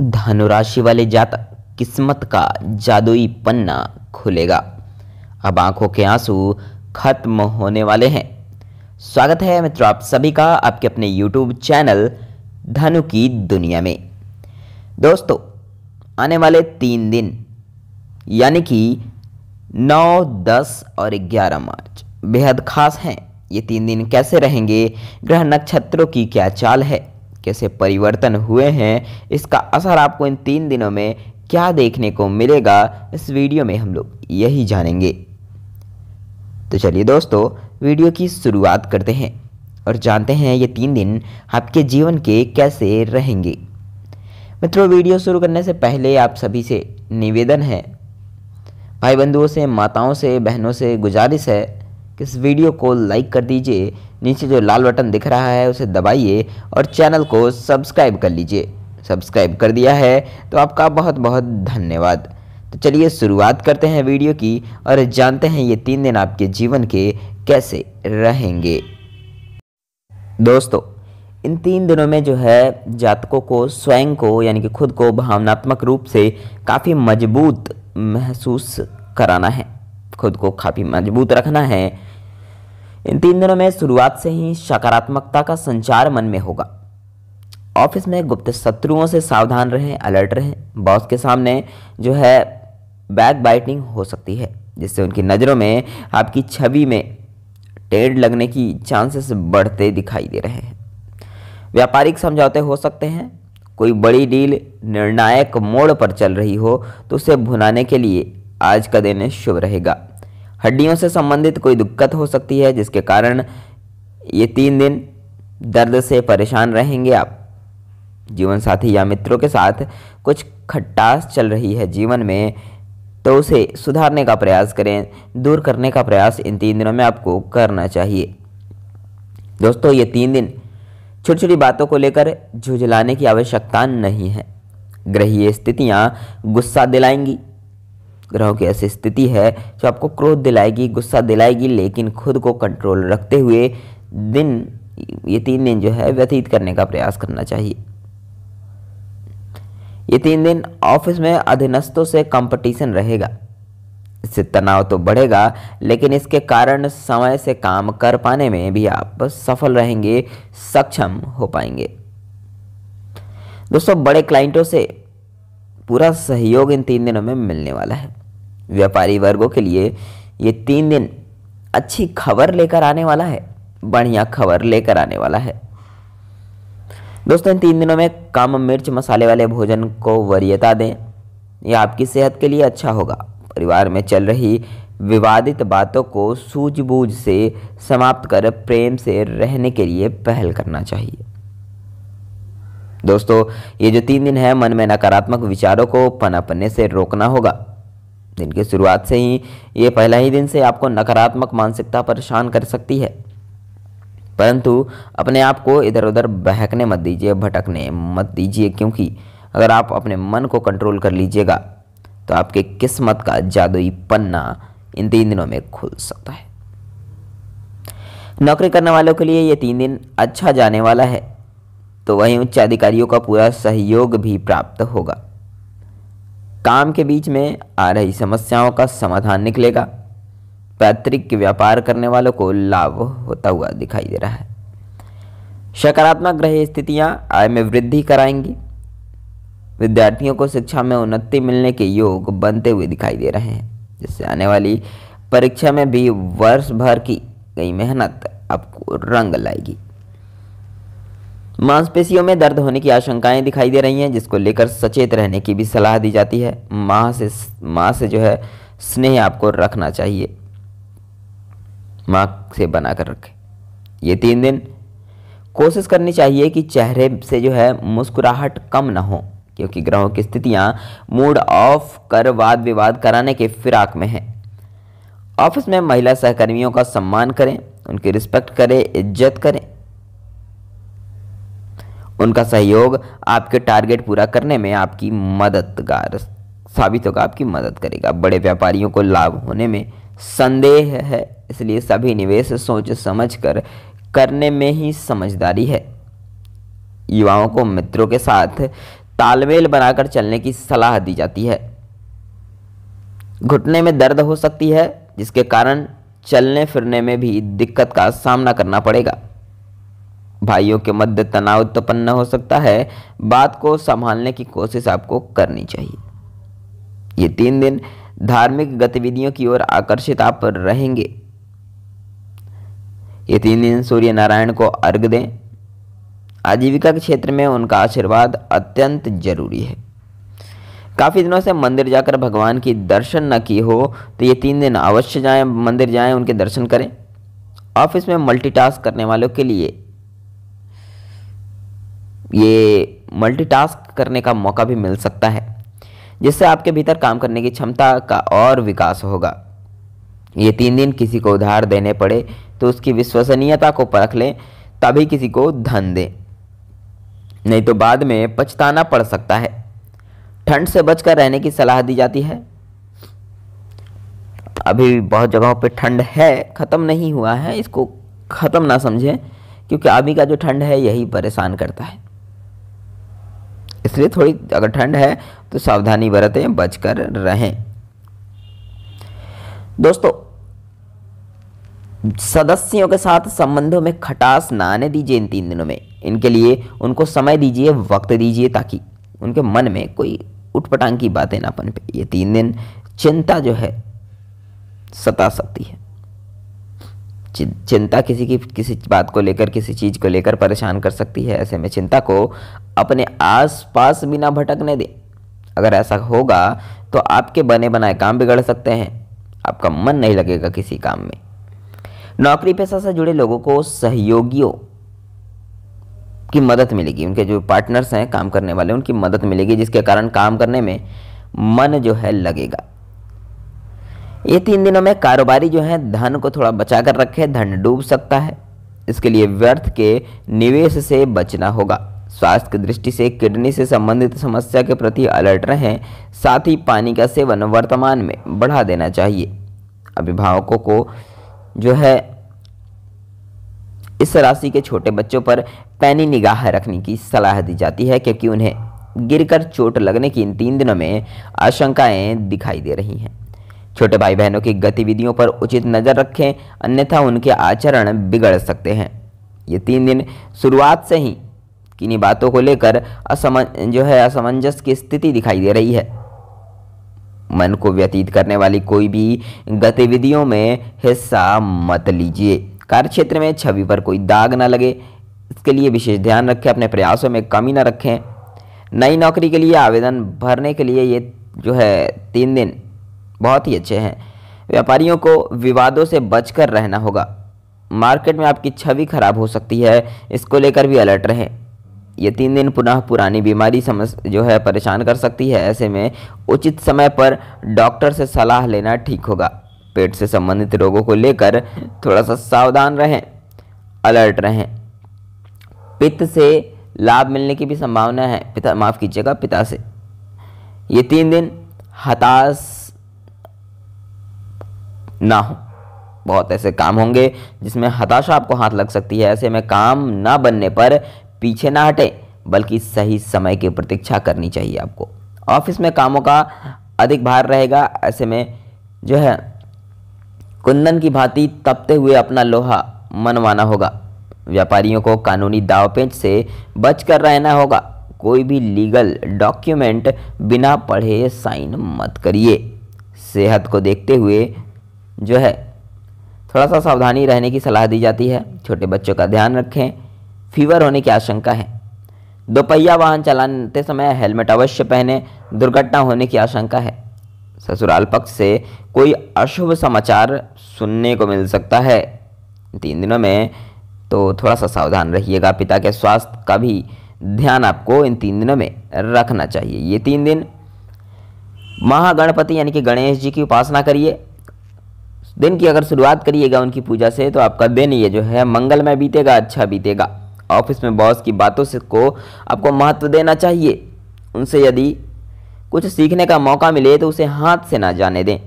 धनुराशि वाले जातक किस्मत का जादुई पन्ना खुलेगा अब आंखों के आंसू खत्म होने वाले हैं स्वागत है मित्रों आप सभी का आपके अपने यूट्यूब चैनल धनु की दुनिया में दोस्तों आने वाले तीन दिन यानी कि नौ दस और ग्यारह मार्च बेहद खास हैं ये तीन दिन कैसे रहेंगे ग्रह नक्षत्रों की क्या चाल है कैसे परिवर्तन हुए हैं इसका असर आपको इन तीन दिनों में क्या देखने को मिलेगा इस वीडियो में हम लोग यही जानेंगे तो चलिए दोस्तों वीडियो की शुरुआत करते हैं और जानते हैं ये तीन दिन आपके जीवन के कैसे रहेंगे मित्रों वीडियो शुरू करने से पहले आप सभी से निवेदन है भाई बंधुओं से माताओं से बहनों से गुजारिश है इस वीडियो को लाइक कर दीजिए नीचे जो लाल बटन दिख रहा है उसे दबाइए और चैनल को सब्सक्राइब कर लीजिए सब्सक्राइब कर दिया है तो आपका बहुत बहुत धन्यवाद तो चलिए शुरुआत करते हैं वीडियो की और जानते हैं ये तीन दिन आपके जीवन के कैसे रहेंगे दोस्तों इन तीन दिनों में जो है जातकों को स्वयं को यानी कि खुद को भावनात्मक रूप से काफ़ी मजबूत महसूस कराना है खुद को काफ़ी मजबूत रखना है इन तीन दिनों में शुरुआत से ही सकारात्मकता का संचार मन में होगा ऑफिस में गुप्त शत्रुओं से सावधान रहें अलर्ट रहें बॉस के सामने जो है बैक बाइटिंग हो सकती है जिससे उनकी नज़रों में आपकी छवि में टेढ़ लगने की चांसेस बढ़ते दिखाई दे रहे हैं व्यापारिक समझौते हो सकते हैं कोई बड़ी डील निर्णायक मोड़ पर चल रही हो तो उसे भुनाने के लिए आज का दिन शुभ रहेगा हड्डियों से संबंधित कोई दिक्कत हो सकती है जिसके कारण ये तीन दिन दर्द से परेशान रहेंगे आप जीवन साथी या मित्रों के साथ कुछ खट्टास चल रही है जीवन में तो उसे सुधारने का प्रयास करें दूर करने का प्रयास इन तीन दिनों में आपको करना चाहिए दोस्तों ये तीन दिन छोटी छोटी बातों को लेकर झुझलाने की आवश्यकता नहीं है ग्रहीय स्थितियाँ गुस्सा दिलाएंगी ग्रहों की ऐसी स्थिति है जो आपको क्रोध दिलाएगी गुस्सा दिलाएगी लेकिन खुद को कंट्रोल रखते हुए दिन ये तीन दिन जो है व्यतीत करने का प्रयास करना चाहिए ये तीन दिन ऑफिस में अधीनस्थों से कंपटीशन रहेगा इससे तनाव तो बढ़ेगा लेकिन इसके कारण समय से काम कर पाने में भी आप सफल रहेंगे सक्षम हो पाएंगे दोस्तों बड़े क्लाइंटों से पूरा सहयोग इन तीन दिनों में मिलने वाला है व्यापारी वर्गों के लिए ये तीन दिन अच्छी खबर लेकर आने वाला है बढ़िया खबर लेकर आने वाला है दोस्तों इन तीन दिनों में कम मिर्च मसाले वाले भोजन को वरीयता दें यह आपकी सेहत के लिए अच्छा होगा परिवार में चल रही विवादित बातों को सूझबूझ से समाप्त कर प्रेम से रहने के लिए पहल करना चाहिए दोस्तों ये जो तीन दिन है मन में नकारात्मक विचारों को पनपने से रोकना होगा दिन की शुरुआत से ही ये पहला ही दिन से आपको नकारात्मक मानसिकता परेशान कर सकती है परंतु अपने आप को इधर उधर बहकने मत दीजिए भटकने मत दीजिए क्योंकि अगर आप अपने मन को कंट्रोल कर लीजिएगा तो आपके किस्मत का जादुई पन्ना इन तीन दिनों में खुल सकता है नौकरी करने वालों के लिए ये तीन दिन अच्छा जाने वाला है तो वहीं उच्च अधिकारियों का पूरा सहयोग भी प्राप्त होगा काम के बीच में आ रही समस्याओं का समाधान निकलेगा पैतृक व्यापार करने वालों को लाभ होता हुआ दिखाई दे रहा है सकारात्मक ग्रह स्थितियां आय में वृद्धि कराएंगी विद्यार्थियों को शिक्षा में उन्नति मिलने के योग बनते हुए दिखाई दे रहे हैं जिससे आने वाली परीक्षा में भी वर्ष भर की गई मेहनत आपको रंग लाएगी मांसपेशियों में दर्द होने की आशंकाएं दिखाई दे रही हैं जिसको लेकर सचेत रहने की भी सलाह दी जाती है माँ से माँ से जो है स्नेह आपको रखना चाहिए माँ से बना कर रखें ये तीन दिन कोशिश करनी चाहिए कि चेहरे से जो है मुस्कुराहट कम ना हो क्योंकि ग्रहों की स्थितियाँ मूड ऑफ कर वाद विवाद कराने के फिराक में हैं ऑफिस में महिला सहकर्मियों का सम्मान करें उनकी रिस्पेक्ट करें इज्जत करें उनका सहयोग आपके टारगेट पूरा करने में आपकी मददगार साबित होगा आपकी मदद करेगा बड़े व्यापारियों को लाभ होने में संदेह है इसलिए सभी निवेश सोच समझ कर करने में ही समझदारी है युवाओं को मित्रों के साथ तालमेल बनाकर चलने की सलाह दी जाती है घुटने में दर्द हो सकती है जिसके कारण चलने फिरने में भी दिक्कत का सामना करना पड़ेगा भाइयों के मध्य तनाव उत्पन्न हो सकता है बात को संभालने की कोशिश आपको करनी चाहिए ये तीन दिन धार्मिक गतिविधियों की ओर आकर्षित आप रहेंगे ये तीन दिन सूर्य नारायण को अर्घ दें आजीविका के क्षेत्र में उनका आशीर्वाद अत्यंत जरूरी है काफ़ी दिनों से मंदिर जाकर भगवान की दर्शन न की हो तो ये तीन दिन अवश्य जाएं मंदिर जाएं उनके दर्शन करें ऑफिस में मल्टीटास्क करने वालों के लिए ये मल्टीटास्क करने का मौका भी मिल सकता है जिससे आपके भीतर काम करने की क्षमता का और विकास होगा ये तीन दिन किसी को उधार देने पड़े तो उसकी विश्वसनीयता को परख लें तभी किसी को धन दें नहीं तो बाद में पछताना पड़ सकता है ठंड से बचकर रहने की सलाह दी जाती है अभी बहुत जगहों पे ठंड है ख़त्म नहीं हुआ है इसको ख़त्म ना समझें क्योंकि अभी का जो ठंड है यही परेशान करता है इसलिए थोड़ी अगर ठंड है तो सावधानी बरतें बच कर रहें दोस्तों सदस्यों के साथ संबंधों में खटास ना आने दीजिए इन तीन दिनों में इनके लिए उनको समय दीजिए वक्त दीजिए ताकि उनके मन में कोई उठपटांग की बातें ना पे ये तीन दिन चिंता जो है सता सकती है चिंता किसी की किसी बात को लेकर किसी चीज़ को लेकर परेशान कर सकती है ऐसे में चिंता को अपने आस पास बिना भटकने दें अगर ऐसा होगा तो आपके बने बनाए काम बिगड़ सकते हैं आपका मन नहीं लगेगा किसी काम में नौकरी पेशा से जुड़े लोगों को सहयोगियों की मदद मिलेगी उनके जो पार्टनर्स हैं काम करने वाले उनकी मदद मिलेगी जिसके कारण काम करने में मन जो है लगेगा ये तीन दिनों में कारोबारी जो है धन को थोड़ा बचा कर रखे धन डूब सकता है इसके लिए व्यर्थ के निवेश से बचना होगा स्वास्थ्य की दृष्टि से किडनी से संबंधित समस्या के प्रति अलर्ट रहें साथ ही पानी का सेवन वर्तमान में बढ़ा देना चाहिए अभिभावकों को जो है इस राशि के छोटे बच्चों पर पैनी निगाह रखने की सलाह दी जाती है क्योंकि उन्हें गिरकर चोट लगने की इन तीन दिनों में आशंकाएं दिखाई दे रही हैं छोटे भाई बहनों की गतिविधियों पर उचित नज़र रखें अन्यथा उनके आचरण बिगड़ सकते हैं ये तीन दिन शुरुआत से ही किन्हीं बातों को लेकर असम जो है असमंजस की स्थिति दिखाई दे रही है मन को व्यतीत करने वाली कोई भी गतिविधियों में हिस्सा मत लीजिए कार्य क्षेत्र में छवि पर कोई दाग ना लगे इसके लिए विशेष ध्यान रखें अपने प्रयासों में कमी ना रखें नई नौकरी के लिए आवेदन भरने के लिए ये जो है तीन दिन बहुत ही अच्छे हैं व्यापारियों को विवादों से बचकर रहना होगा मार्केट में आपकी छवि खराब हो सकती है इसको लेकर भी अलर्ट रहें ये तीन दिन पुनः पुरानी बीमारी समझ जो है परेशान कर सकती है ऐसे में उचित समय पर डॉक्टर से सलाह लेना ठीक होगा पेट से संबंधित रोगों को लेकर थोड़ा सा सावधान रहें अलर्ट रहें पित्त से लाभ मिलने की भी संभावना है पिता माफ़ कीजिएगा पिता से ये तीन दिन हताश ना हो बहुत ऐसे काम होंगे जिसमें हताशा आपको हाथ लग सकती है ऐसे में काम ना बनने पर पीछे ना हटे बल्कि सही समय की प्रतीक्षा करनी चाहिए आपको ऑफिस में कामों का अधिक भार रहेगा ऐसे में जो है कुंदन की भांति तपते हुए अपना लोहा मनवाना होगा व्यापारियों को कानूनी दाव पेंच से बच कर रहना होगा कोई भी लीगल डॉक्यूमेंट बिना पढ़े साइन मत करिए सेहत को देखते हुए जो है थोड़ा सा सावधानी रहने की सलाह दी जाती है छोटे बच्चों का ध्यान रखें फीवर होने की आशंका है दोपहिया वाहन चलाते समय हेलमेट अवश्य पहने दुर्घटना होने की आशंका है ससुराल पक्ष से कोई अशुभ समाचार सुनने को मिल सकता है तीन दिनों में तो थोड़ा सा सावधान रहिएगा पिता के स्वास्थ्य का भी ध्यान आपको इन तीन दिनों में रखना चाहिए ये तीन दिन महागणपति यानी कि गणेश जी की उपासना करिए दिन की अगर शुरुआत करिएगा उनकी पूजा से तो आपका दिन ये जो है मंगलमय बीतेगा अच्छा बीतेगा ऑफिस में बॉस की बातों से को आपको महत्व देना चाहिए उनसे यदि कुछ सीखने का मौका मिले तो उसे हाथ से ना जाने दें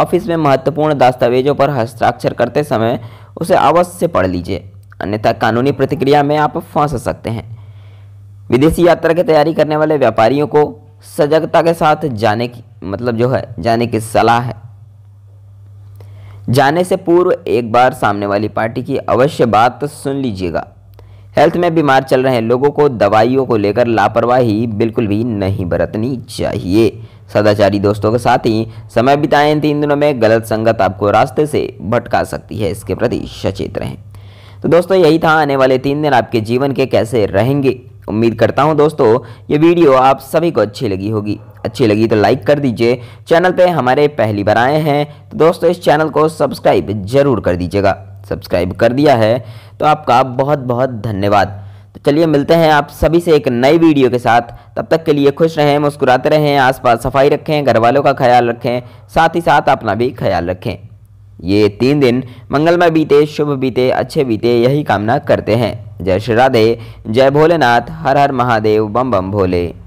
ऑफिस में महत्वपूर्ण दस्तावेजों पर हस्ताक्षर करते समय उसे अवश्य पढ़ लीजिए अन्यथा कानूनी प्रतिक्रिया में आप फंस सकते हैं विदेशी यात्रा की तैयारी करने वाले व्यापारियों को सजगता के साथ जाने की मतलब जो है जाने की सलाह है जाने से पूर्व एक बार सामने वाली पार्टी की अवश्य बात सुन लीजिएगा हेल्थ में बीमार चल रहे लोगों को दवाइयों को लेकर लापरवाही बिल्कुल भी नहीं बरतनी चाहिए सदाचारी दोस्तों के साथ ही समय बिताएं इन तीन दिनों में गलत संगत आपको रास्ते से भटका सकती है इसके प्रति सचेत रहें तो दोस्तों यही था आने वाले तीन दिन आपके जीवन के कैसे रहेंगे उम्मीद करता हूँ दोस्तों ये वीडियो आप सभी को अच्छी लगी होगी अच्छी लगी तो लाइक कर दीजिए चैनल पे हमारे पहली बार आए हैं तो दोस्तों इस चैनल को सब्सक्राइब जरूर कर दीजिएगा सब्सक्राइब कर दिया है तो आपका बहुत बहुत धन्यवाद तो चलिए मिलते हैं आप सभी से एक नई वीडियो के साथ तब तक के लिए खुश रहें मुस्कुराते रहें आसपास सफाई रखें घर वालों का ख्याल रखें साथ ही साथ अपना भी ख्याल रखें ये तीन दिन मंगलमय बीते शुभ बीते अच्छे बीते यही कामना करते हैं जय श्री राधे जय भोलेनाथ हर हर महादेव बम बम भोले